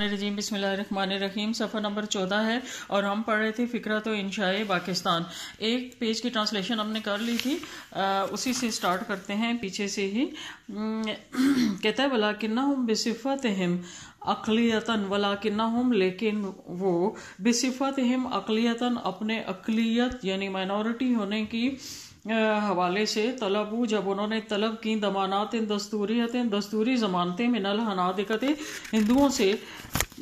रजीम बिसमीम सफ़र नंबर चौदह है और हम पढ़ रहे थे फ़िक्र तो इंशाए पाकिस्तान एक पेज की ट्रांसलेशन हमने कर ली थी आ, उसी से स्टार्ट करते हैं पीछे से ही कहता है भला किन्ना हम बेसिफ़त हम अकलीतन वला किन्ना हम लेकिन वो बेसिफ़त हम अकलीतन अपने अकलीत यानी माइनॉरिटी होने की हवाले से तलब हूँ जब उन्होंने तलब की दमानात इन दस्तूरी जमानतें मिनल हनादिकत हिंदुओं से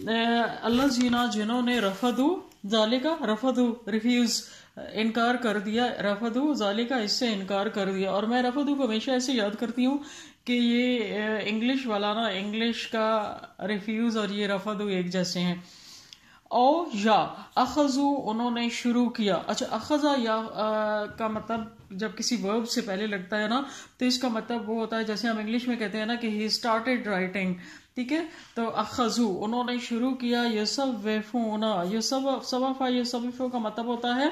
अल्लाह जीना जिन्होंने रफदू जालिका रफदू रिफ्यूज़ इनकार कर दिया रफदू जालिका इससे इनकार कर दिया और मैं रफदू को हमेशा ऐसे याद करती हूँ कि ये इंग्लिश वाला ना इंग्लिश का रिफ्यूज़ और ये रफदू एक जैसे हैं ओ या अखजू उन्होंने शुरू किया अच्छा अखजा या आ, का मतलब जब किसी वर्ब से पहले लगता है ना तो इसका मतलब वो होता है जैसे हम इंग्लिश में कहते हैं ना कि ही स्टार्टेड राइटिंग ठीक है तो अखजू उन्होंने शुरू किया ये सब वेफूना ये सब सवाफा ये का मतलब होता है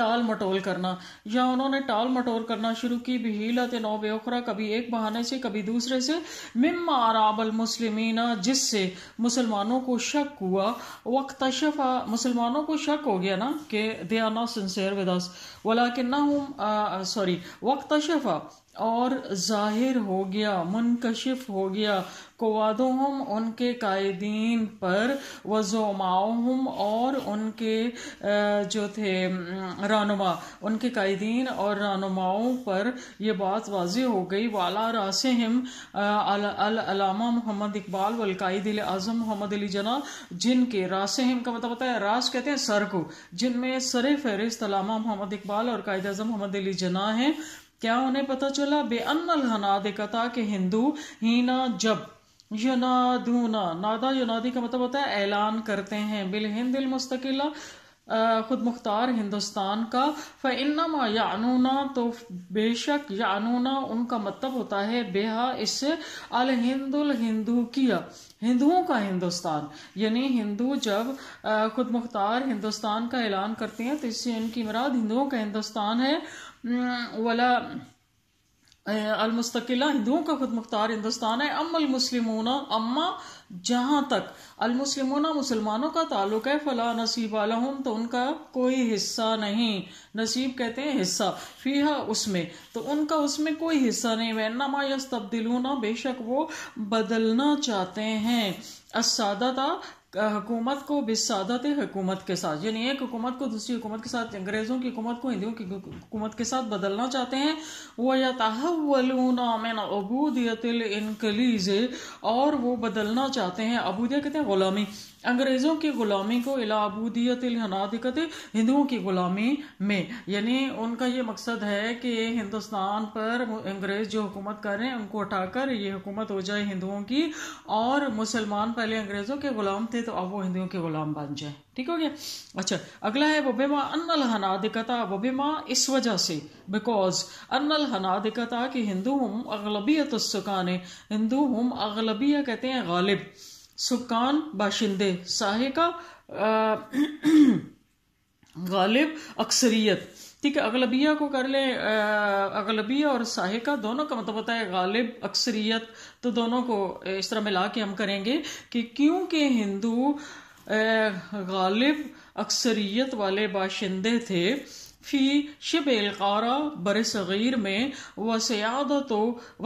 टाल मटोल करना या उन्होंने टाल मटोल करना शुरू की भी हीलत नौ बेखरा कभी एक बहाने से कभी दूसरे से मिम आराबल मुसलमिन जिससे मुसलमानों को शक हुआ वक्त शफा मुसलमानों को शक हो गया ना कि they are not sincere with us वला कि ना हूँ सॉरी वक्त शफा और जाहिर हो गया मुनकशिफ हो गया हम उनके कायदीन पर वजोमाओहम और उनके जो थे रानुमा उनके कायदीन और रानुमाओं पर यह बात वाजी हो गई वाला रासहम अलामा मोहम्मद इकबाल वलकायद आजम मोहम्मद अली जना जिनके हम का मतलब होता है रास कहते हैं सर को जिनमें सर फहरिस्त अलामा मोहम्मद इकबाल और कायद अजम मोहम्मद अली जना हैं क्या उन्हें पता चला बेअन्नल हनादिकता के हिंदू हीना जब युनाधूना नादा युनादी का मतलब होता है ऐलान करते हैं बिल हिंद मुस्तकिला खुद मुख्तार हिंदुस्तान का फ़ैनमा यानूना तो बेशक यानूना उनका मतलब होता है बेहा इससे अल हिंदुल हिंदू किया हिंदुओं का हिंदुस्तान यानी हिंदू जब खुद मुख्तार हिंदुस्तान का ऐलान करते हैं तो इससे इनकी मराद हिंदुओं का हिंदुस्तान है हम्म, वला हिंदुओं का खुद मुख्तार हिंदुस्तान है अम्मल मुस्लिमोना अम्मा जहाँ तक अलमुस्लिमोना मुसलमानों का ताल्लुक है फला नसीब अलहम तो उनका कोई हिस्सा नहीं नसीब कहते हैं हिस्सा फीहा उसमें तो उनका उसमें कोई हिस्सा नहीं वैनमा यस ना बेशक वो बदलना चाहते हैं असादा हुकूमत को बिसादत हुकूमत के साथ यानी एक हुकूमत को दूसरी हुकूमत के साथ अंग्रेज़ों की हुकूमत को हिंदुओं की हुकूमत के साथ बदलना चाहते हैं वह या तहवलून अबूदियत इनकलीज और वो बदलना चाहते हैं अबूदिया कहते हैं ग़ुलामी अंग्रेज़ों की ग़ुलामी को अलाबूदियत हनादिकत हिंदुओं की ग़ुलामी में यानी उनका ये मकसद है कि हिंदुस्तान पर अंग्रेज़ जो हुकूमत कर रहे हैं उनको हटाकर ये हुकूमत हो जाए हिंदुओं की और मुसलमान पहले अंग्रेज़ों के ग़ुलाम थे दे तो अब वो हिंदुओं के गुलाम बन जाए ठीक हो गया अच्छा अगला है वबेमा अन्नल हनादिकता वबेमा इस वजह से बिकॉज अन्नल दिकता कि हिंदू हम अगलबियत सुकान हिंदू हम अगलबिया कहते हैं गालिब सुकान बाशिंदे साहे का गालिब अक्सरियत ठीक है अगलबिया को कर लें अगलबिया और साहिका दोनों का मतलब होता है गालिब अक्सरियत तो दोनों को इस तरह मिला के हम करेंगे कि क्योंकि हिंदू गालिब अक्सरियत वाले बाशिंदे थे في شبه القارة बर صغير में व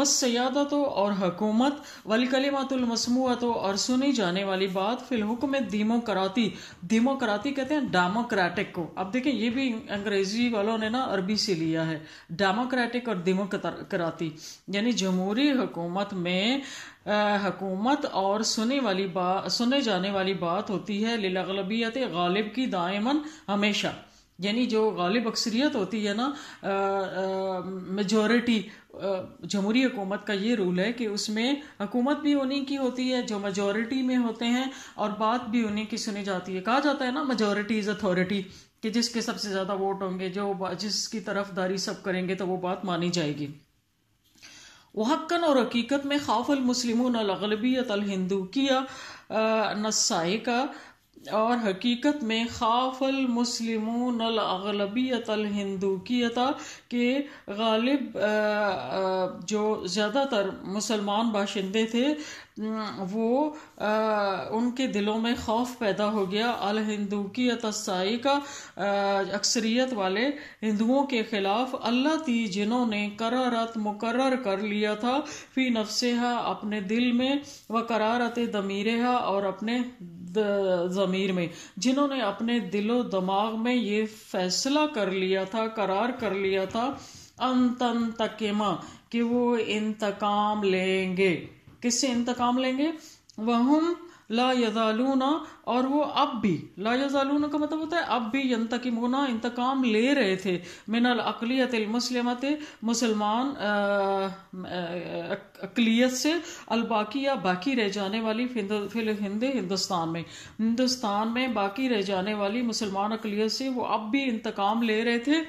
वसयादत और हकूमत वलकलिमातमसमूत और सुनी जाने वाली बात कराती दीमोक्राती कराती कहते हैं डेमोक्रेटिक को अब देखें ये भी अंग्रेजी वालों ने ना अरबी से लिया है डेमोक्रेटिक और कराती यानी जमहूरी हुकूमत में हकूमत और सुने वाली बात सुने जाने वाली बात होती है लीलाबियत गालिब की दायमन हमेशा यानी जो गालिब अक्सरियत होती है ना मेजोरिटी जमहूरी हुकूमत का ये रूल है कि उसमें हुकूमत भी उन्हीं की होती है जो मेजॉरिटी में होते हैं और बात भी उन्हीं की सुनी जाती है कहा जाता है ना मेजोरिटी इज़ अथॉरिटी कि जिसके सबसे ज़्यादा वोट होंगे जो जिसकी तरफदारी सब करेंगे तो वो बात मानी जाएगी वहक्कन और हकीकत में खाफ मुस्लिम अल हिंदू किया नसाई का और हकीकत में खाफल मुस्लिमून अगलबियत हिंदूकीत के गालिब जो ज़्यादातर मुसलमान बाशिंदे थे वो उनके दिलों में खौफ पैदा हो गया अल हिंदूकीत का अक्सरियत वाले हिंदुओं के खिलाफ अल्लाह ती जिन्होंने करारत मुकर कर लिया था फ़ी नफ्स अपने दिल में व करारत दमीर और अपने ज़मीर में जिन्होंने अपने दिलो दिमाग में ये फैसला कर लिया था करार कर लिया था अंतन तकेमा कि वो इंतकाम लेंगे किससे इंतकाम लेंगे वह ला यजालूना और वो अब भी ला यजालूना का मतलब होता है अब भी यंतकिमुना इंतकाम ले रहे थे मिनल अकलियत मुसलमत मुसलमान अकलियत से अलबाकी या बाकी रह जाने वाली फिल तो, हिंद हिंदुस्तान में हिंदुस्तान में बाकी रह जाने वाली मुसलमान अकलियत से वो अब भी इंतकाम ले रहे थे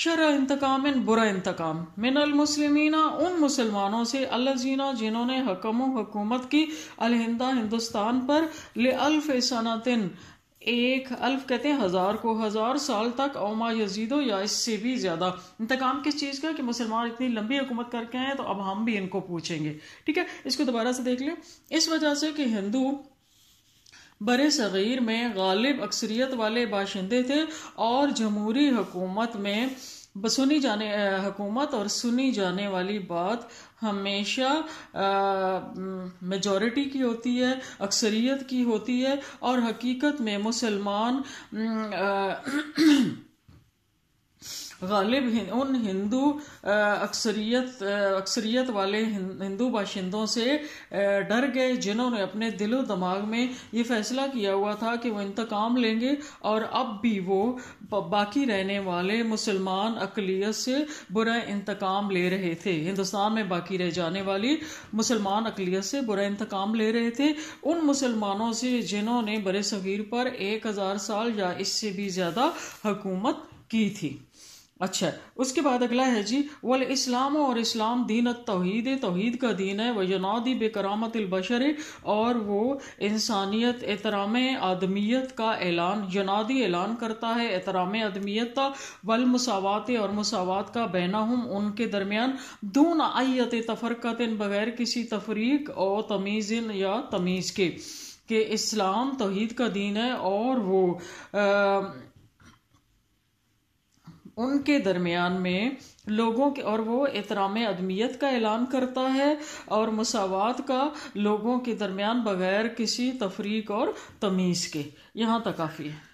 शरा इंतकाम बुरा इंतकाम मिनल मुसलमिना उन मुसलमानों से अल्लाजीना जिन्होंने हकम हकूमत की अलहिंदा हिंदुस्तान पर ले अल्फ सनातिन एक अल्फ कहते हैं हज़ार को हज़ार साल तक ओमा यजीदो या इससे भी ज़्यादा इंतकाम किस चीज़ का कि मुसलमान इतनी लंबी हुकूमत करके आए तो अब हम भी इनको पूछेंगे ठीक है इसको दोबारा से देख लें इस वजह से कि हिंदू बर सगैर में गालिब अक्सरियत वाले बाशिंदे थे और जमहूरी हुकूमत में सुनी जाने हुकूमत और सुनी जाने वाली बात हमेशा मेजॉरिटी की होती है अक्सरियत की होती है और हकीकत में मुसलमान आ, गालिब उन हिंदू अक्सरियत अक्सरियत वाले हिंदू बाशिंदों से डर गए जिन्होंने अपने दिलो दिमाग में ये फैसला किया हुआ था कि वो इंतकाम लेंगे और अब भी वो बाकी रहने वाले मुसलमान अकलीत से बुरा इंतकाम ले रहे थे हिंदुस्तान में बाकी रह जाने वाली मुसलमान अकलीत से बुरा इंतकाम ले रहे थे उन मुसलमानों से जिन्होंने बड़े सगीर पर एक हज़ार साल या इससे भी ज़्यादा हुकूमत की थी अच्छा उसके बाद अगला है जी वल इस्लाम और इस्लाम दीन तोहीद तोहीद का दीन है वजनादी बेकरामत बशर और वो इंसानियत एहतराम आदमियत का ऐलान जनादी ऐलान करता है एहतराम आदमियत का वल मसावत और मसावत का बहना हम उनके दरमियान दून आयत तफरकत बगैर किसी तफरीक और तमीज़ या तमीज़ के कि इस्लाम तोहद का दीन है और वो आ, उनके दरमियान में लोगों के और वो एहतराम अदमियत का ऐलान करता है और मसावत का लोगों के दरमियान बगैर किसी तफरीक और तमीज़ के यहाँ तक काफ़ी है